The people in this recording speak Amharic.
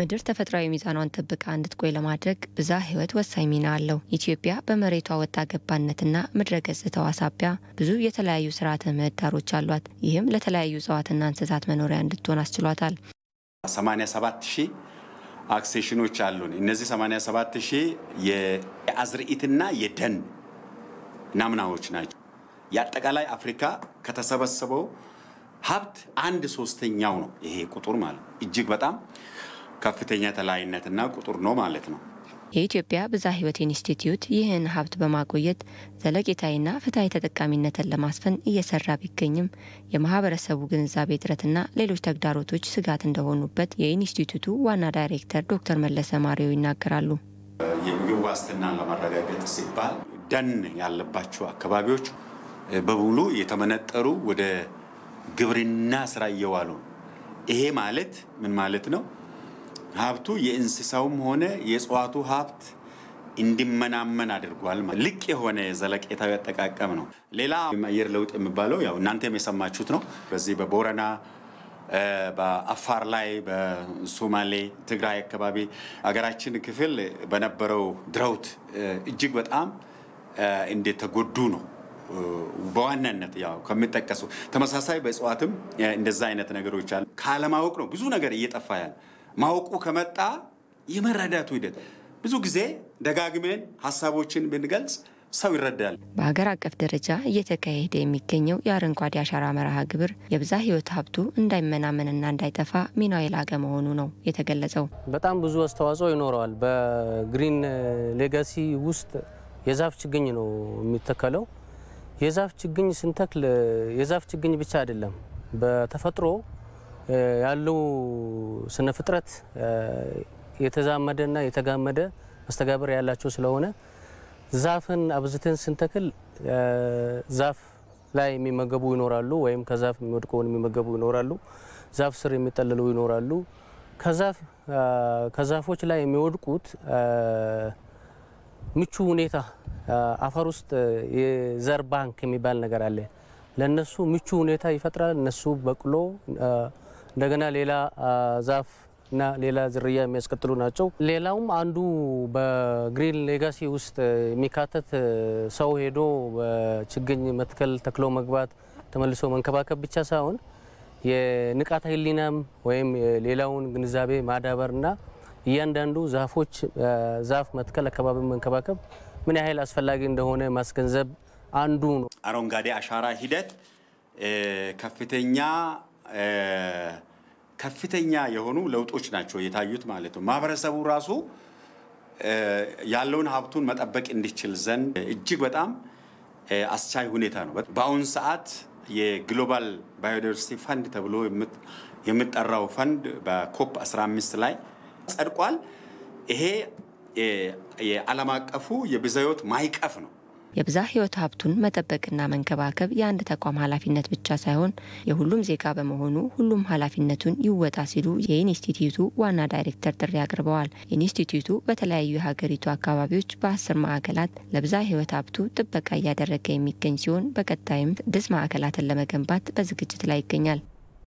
ምድር ተፈጥሯዊ ሚዛኗን ጠብቃ እንድትቆይ ለማድረግ ብዛ ህይወት ወሳኝ ሚና አለው። ኢትዮጵያ በመሬቷ ወጣ ገባነትና ምድረ ገጽታዋ ሳቢያ ብዙ የተለያዩ ስርዓተ ምህዳሮች አሏት። ይህም ለተለያዩ እጽዋትና እንስሳት መኖሪያ እንድትሆን አስችሏታል። 87 ሺህ አክሴሽኖች አሉን። እነዚህ 87 ሺህ የአዝርኢትና የደን ናምናዎች ናቸው። የአጠቃላይ አፍሪካ ከተሰበሰበው ሀብት አንድ ሶስተኛው ነው። ይሄ ቁጥር ማለት እጅግ በጣም ከፍተኛ ተላይነትና ቁጥር ነው ማለት ነው። የኢትዮጵያ ብዝሃ ሕይወት ኢንስቲትዩት ይህን ሀብት በማቆየት ዘለቄታዊና ፍትሐዊ ተጠቃሚነትን ለማስፈን እየሰራ ቢገኝም የማህበረሰቡ ግንዛቤ እጥረትና ሌሎች ተግዳሮቶች ስጋት እንደሆኑበት የኢንስቲትዩቱ ዋና ዳይሬክተር ዶክተር መለሰ ማሪዮ ይናገራሉ። የምግብ ዋስትናን ለማረጋገጥ ሲባል ደን ያለባቸው አካባቢዎች በሙሉ የተመነጠሩ ወደ ግብርና ስራ እየዋሉ ይሄ ማለት ምን ማለት ነው? ሀብቱ የእንስሳውም ሆነ የእጽዋቱ ሀብት እንዲመናመን አድርጓል። ልቅ የሆነ ዘለቄታዊ አጠቃቀም ነው። ሌላ አየር ለውጥ የሚባለው ያው እናንተም የሰማችሁት ነው። በዚህ በቦረና በአፋር ላይ በሶማሌ ትግራይ አካባቢ አገራችን ክፍል በነበረው ድረውት እጅግ በጣም እንደተጎዱ ነው። በዋናነት ያው ከሚጠቀሱ ተመሳሳይ በእጽዋትም እንደዛ አይነት ነገሮች አሉ። ካለማወቅ ነው ብዙ ነገር እየጠፋ ያለ ማወቁ ከመጣ የመረዳቱ ሂደት ብዙ ጊዜ ደጋግመን ሀሳቦችን ብንገልጽ ሰው ይረዳል። በሀገር አቀፍ ደረጃ እየተካሄደ የሚገኘው የአረንጓዴ አሻራ መርሃ ግብር የብዝሃ ሕይወት ሀብቱ እንዳይመናመንና እንዳይጠፋ ሚናው የላቀ መሆኑ ነው የተገለጸው። በጣም ብዙ አስተዋጽኦ ይኖረዋል። በግሪን ሌጋሲ ውስጥ የዛፍ ችግኝ ነው የሚተከለው። የዛፍ ችግኝ ስንተክል የዛፍ ችግኝ ብቻ አይደለም በተፈጥሮ ያለው ስነ ፍጥረት የተዛመደና የተጋመደ መስተጋብር ያላቸው ስለሆነ ዛፍን አብዝተን ስንተክል ዛፍ ላይ የሚመገቡ ይኖራሉ፣ ወይም ከዛፍ የሚወድቀውን የሚመገቡ ይኖራሉ። ዛፍ ስር የሚጠልሉ ይኖራሉ። ከዛፎች ላይ የሚወድቁት ምቹ ሁኔታ አፈር ውስጥ የዘር ባንክ የሚባል ነገር አለ። ለነሱ ምቹ ሁኔታ ይፈጥራል። እነሱ በቅሎ እንደገና ሌላ ዛፍ እና ሌላ ዝርያ የሚያስቀጥሉ ናቸው። ሌላውም አንዱ በግሪን ሌጋሲ ውስጥ የሚካተት ሰው ሄዶ በችግኝ መትከል ተክሎ መግባት ተመልሶ መንከባከብ ብቻ ሳይሆን የንቃተ ህሊናም ወይም ሌላውን ግንዛቤ ማዳበርና እያንዳንዱ ዛፎች ዛፍ መትከል አካባቢ መንከባከብ ምን ያህል አስፈላጊ እንደሆነ ማስገንዘብ አንዱ ነው። አረንጓዴ አሻራ ሂደት ከፍተኛ ከፍተኛ የሆኑ ለውጦች ናቸው የታዩት ማለት ነው። ማህበረሰቡ ራሱ ያለውን ሀብቱን መጠበቅ እንዲችል ዘንድ እጅግ በጣም አስቻይ ሁኔታ ነው። በአሁን ሰዓት የግሎባል ባዮዳይቨርሲቲ ፈንድ ተብሎ የሚጠራው ፈንድ በኮፕ 15 ላይ ጸድቋል። ይሄ የዓለም አቀፉ የብዝሃ ሕይወት ነው። የብዛ ህይወት ሀብቱን መጠበቅና መንከባከብ የአንድ ተቋም ኃላፊነት ብቻ ሳይሆን የሁሉም ዜጋ በመሆኑ ሁሉም ኃላፊነቱን ይወጣ ሲሉ የኢንስቲትዩቱ ዋና ዳይሬክተር ጥሪ አቅርበዋል። ኢንስቲትዩቱ በተለያዩ የሀገሪቱ አካባቢዎች በአስር ማዕከላት ለብዛ ህይወት ሀብቱ ጥበቃ እያደረገ የሚገኝ ሲሆን በቀጣይም ስድስት ማዕከላትን ለመገንባት በዝግጅት ላይ ይገኛል።